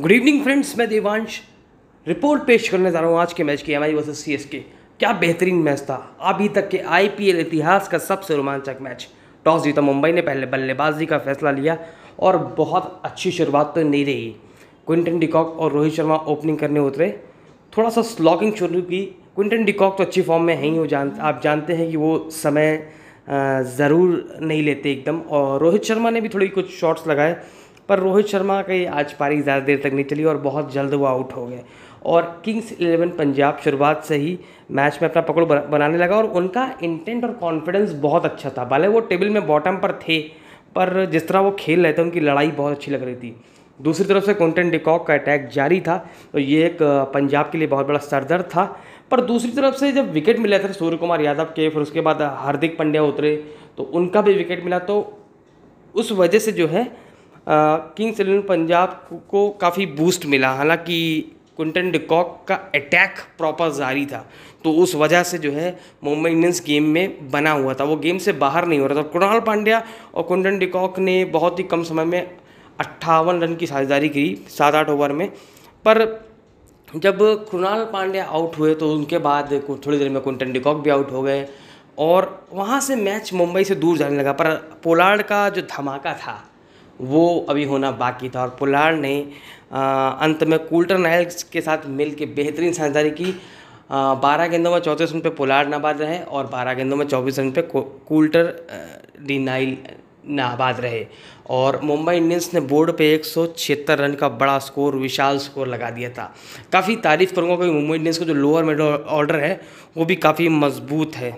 good evening friends मैं Devansh report पेश करने जा रहा हूँ आज के मैच की M I versus C S K क्या बेहतरीन मैच था अभी तक के आई पी एल इतिहास का सबसे रोमांचक मैच टॉस जीता मुंबई ने पहले बल्लेबाजी का फैसला लिया और बहुत अच्छी शुरुआत तो नहीं रही क्विंटन डिकॉक और रोहित शर्मा ओपनिंग करने उतरे थोड़ा सा स्लॉगिंग शुरू की क्विंटन डिकॉक तो अच्छी फॉर्म में है ही वो जान आप जानते हैं कि वो समय ज़रूर नहीं लेते एकदम और रोहित शर्मा ने भी थोड़ी कुछ शॉट्स लगाए पर रोहित शर्मा की आज पारी ज़्यादा देर तक नहीं चली और बहुत जल्द वो आउट हो गए और किंग्स इलेवन पंजाब शुरुआत से ही मैच में अपना पकड़ बनाने लगा और उनका इंटेंट और कॉन्फिडेंस बहुत अच्छा था भले वो टेबल में बॉटम पर थे पर जिस तरह वो खेल रहे थे उनकी लड़ाई बहुत अच्छी लग रही थी दूसरी तरफ से कॉन्टेंट डिकॉक का अटैक जारी था तो ये एक पंजाब के लिए बहुत बड़ा सरदर्द था पर दूसरी तरफ से जब विकेट मिला था सूर्य कुमार यादव के फिर उसके बाद हार्दिक पंड्या उतरे तो उनका भी विकेट मिला तो उस वजह से जो है किंग्स इलेवन पंजाब को काफ़ी बूस्ट मिला हालांकि कुंटन डिकॉक का अटैक प्रॉपर जारी था तो उस वजह से जो है मुंबई इंडियंस गेम में बना हुआ था वो गेम से बाहर नहीं हो रहा था तो कुणाल पांड्या और कुंटन डिकॉक ने बहुत ही कम समय में अट्ठावन रन की साझेदारी की सात आठ ओवर में पर जब कृणाल पांड्या आउट हुए तो उनके बाद थोड़ी देर में कुंटन डिकॉक भी आउट हो गए और वहाँ से मैच मुंबई से दूर जाने लगा पर पोलार्ड का जो धमाका था वो अभी होना बाकी था और पुलाड़ ने अंत में कुल्टर नायल के साथ मिल के बेहतरीन साझेदारी की बारह गेंदों में चौंतीस रन पे पुलाड़ नाबाद रहे और बारह गेंदों में चौबीस रन पे कुल्टर डी नाइल नाबाद रहे और मुंबई इंडियंस ने बोर्ड पे एक रन का बड़ा स्कोर विशाल स्कोर लगा दिया था काफ़ी तारीफ़ करूँगा क्योंकि मुंबई इंडियंस का जो लोअर मिडल ऑर्डर है वो भी काफ़ी मजबूत है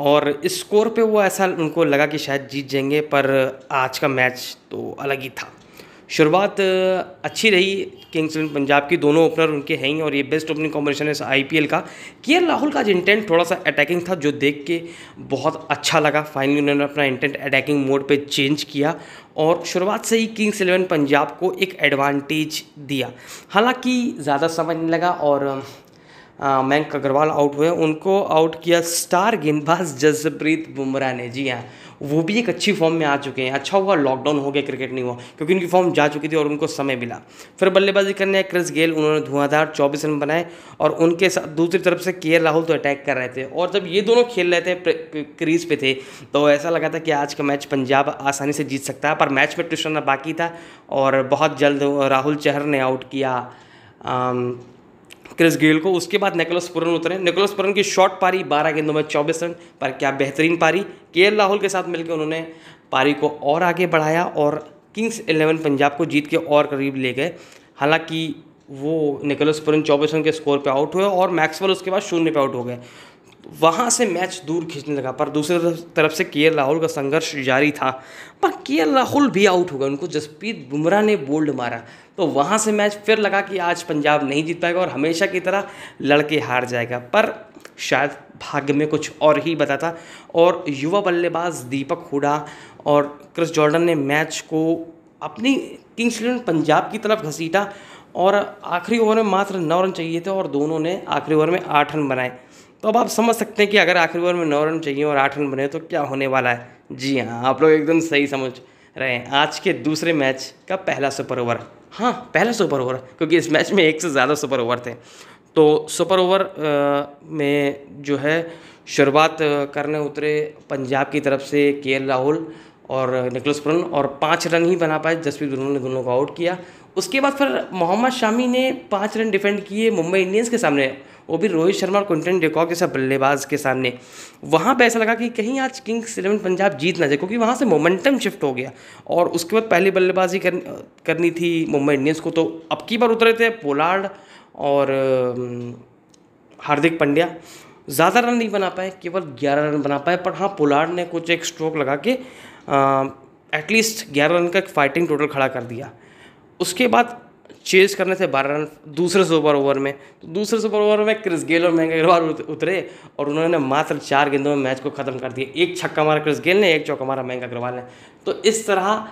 और स्कोर पे वो ऐसा उनको लगा कि शायद जीत जाएंगे पर आज का मैच तो अलग ही था शुरुआत अच्छी रही किंग्स इलेवन पंजाब की दोनों ओपनर उनके हैं और ये बेस्ट ओपनिंग कॉम्बिनेशन है पी आईपीएल का के राहुल का आज इंटेंट थोड़ा सा अटैकिंग था जो देख के बहुत अच्छा लगा फाइनली उन्होंने अपना इंटेंट अटैकिंग मोड पे चेंज किया और शुरुआत से ही किंग्स इलेवन पंजाब को एक एडवांटेज दिया हालांकि ज़्यादा समझ नहीं लगा और मयंक अग्रवाल आउट हुए उनको आउट किया स्टार गेंदबाज जसप्रीत बुमराह ने जी हाँ वो भी एक अच्छी फॉर्म में आ चुके हैं अच्छा हुआ लॉकडाउन हो गया क्रिकेट नहीं हुआ क्योंकि उनकी फॉर्म जा चुकी थी और उनको समय मिला फिर बल्लेबाजी करने आए क्रिस गेल उन्होंने धुआंधार चौबीस रन बनाए और उनके साथ दूसरी तरफ से के राहुल तो अटैक कर रहे थे और जब ये दोनों खेल रहे थे क्रीज पे थे तो ऐसा लगा था कि आज का मैच पंजाब आसानी से जीत सकता है पर मैच में ट्यूशन बाकी था और बहुत जल्द राहुल चहर ने आउट किया क्रिस गेल को उसके बाद नेकोलस पुरन उतरे नेकोलस पुरन की शॉर्ट पारी बारह गेंदों में चौबीस रन पर क्या बेहतरीन पारी के राहुल के साथ मिलकर उन्होंने पारी को और आगे बढ़ाया और किंग्स इलेवन पंजाब को जीत के और करीब ले गए हालांकि वो निकोलस पुरन चौबीस रन के स्कोर पे आउट हुए और मैक्सवेल उसके बाद शून्य पे आउट हो गए वहाँ से मैच दूर खींचने लगा पर दूसरी तरफ से के राहुल का संघर्ष जारी था पर के राहुल भी आउट हो गए उनको जसप्रीत बुमराह ने बोल्ड मारा तो वहाँ से मैच फिर लगा कि आज पंजाब नहीं जीत पाएगा और हमेशा की तरह लड़के हार जाएगा पर शायद भाग्य में कुछ और ही बताता और युवा बल्लेबाज दीपक हुडा और क्रिस जॉर्डन ने मैच को अपनी किंग्स इलेवन पंजाब की तरफ घसीटा और आखिरी ओवर में मात्र नौ रन चाहिए थे और दोनों ने आखिरी ओवर में आठ रन बनाए तो अब आप समझ सकते हैं कि अगर आखिरी ओवर में नौ रन चाहिए और आठ रन बने तो क्या होने वाला है जी हाँ आप लोग एकदम सही समझ रहे हैं आज के दूसरे मैच का पहला सुपर ओवर हाँ पहला सुपर ओवर क्योंकि इस मैच में एक से ज़्यादा सुपर ओवर थे तो सुपर ओवर में जो है शुरुआत करने उतरे पंजाब की तरफ से के राहुल और निकलस पुरन और पाँच रन ही बना पाए जसप्रीत बुमराह ने दोनों को आउट किया उसके बाद फिर मोहम्मद शामी ने पाँच रन डिफेंड किए मुंबई इंडियंस के सामने वो भी रोहित शर्मा और क्विंटन डेकॉक जैसा बल्लेबाज के सामने वहाँ पर ऐसा लगा कि कहीं आज किंग्स इलेवन पंजाब जीत ना जाए क्योंकि वहाँ से मोमेंटम शिफ्ट हो गया और उसके बाद पहली बल्लेबाजी कर, करनी थी मुंबई इंडियंस को तो अब की बार उतरे थे पोलार्ड और हार्दिक पंड्या ज़्यादा रन नहीं बना पाए केवल ग्यारह रन बना पाए पर हाँ पोलार्ड ने कुछ एक स्ट्रोक लगा के एटलीस्ट ग्यारह रन का एक फाइटिंग टोटल खड़ा कर दिया उसके बाद चेज करने थे बारह रन दूसरे सुपर ओवर में तो दूसरे सुपर ओवर में क्रिस गेल और महंगा अग्रवाल उतरे और उन्होंने मात्र चार गेंदों में मैच को ख़त्म कर दिया एक छक्का मारा क्रिस गेल ने एक चौका मारा महंगा अग्रवाल ने तो इस तरह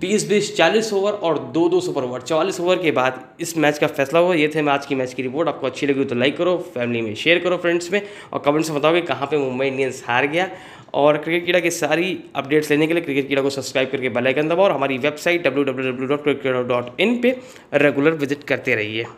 बीस बीस चालीस ओवर और दो दो सुपर ओवर चालीस ओवर के बाद इस मैच का फैसला हुआ ये थे आज की मैच की रिपोर्ट आपको अच्छी लगी तो लाइक करो फैमिली में शेयर करो फ्रेंड्स में और कमेंट्स में बताओ कि कहाँ पर मुंबई इंडियंस हार गया और क्रिकेट कीड़ा की सारी अपडेट्स लेने के लिए क्रिकेट कीड़ा को सब्सक्राइब करके बेल आइकन दबाओ और हमारी website W W W dot cricket dot in पर रेगुलर विजिट करते रहिए